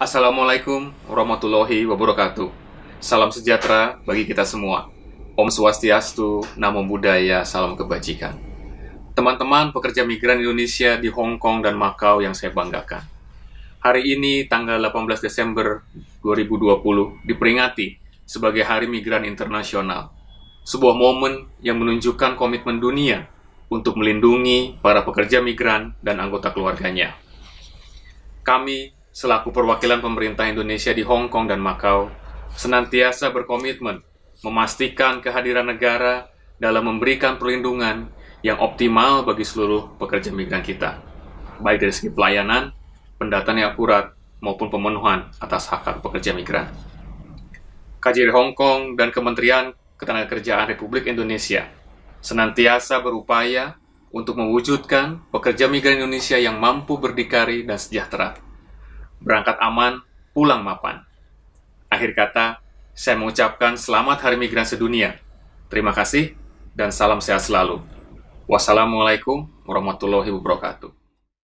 Assalamualaikum warahmatullahi wabarakatuh. Salam sejahtera bagi kita semua. Om Swastiastu, Namo Buddhaya, salam kebajikan. Teman-teman pekerja migran Indonesia di Hong Kong dan Makau yang saya banggakan. Hari ini tanggal 18 Desember 2020 diperingati sebagai Hari Migran Internasional. Sebuah momen yang menunjukkan komitmen dunia untuk melindungi para pekerja migran dan anggota keluarganya. Kami selaku perwakilan pemerintah Indonesia di Hong Kong dan Macau, senantiasa berkomitmen memastikan kehadiran negara dalam memberikan perlindungan yang optimal bagi seluruh pekerja migran kita, baik dari segi pelayanan, pendataan yang akurat, maupun pemenuhan atas hak hak pekerja migran. Kajir Hong Kong dan Kementerian Ketenagakerjaan Republik Indonesia senantiasa berupaya untuk mewujudkan pekerja migran Indonesia yang mampu berdikari dan sejahtera berangkat aman, pulang mapan. Akhir kata, saya mengucapkan selamat Hari Migran Sedunia. Terima kasih dan salam sehat selalu. Wassalamualaikum warahmatullahi wabarakatuh.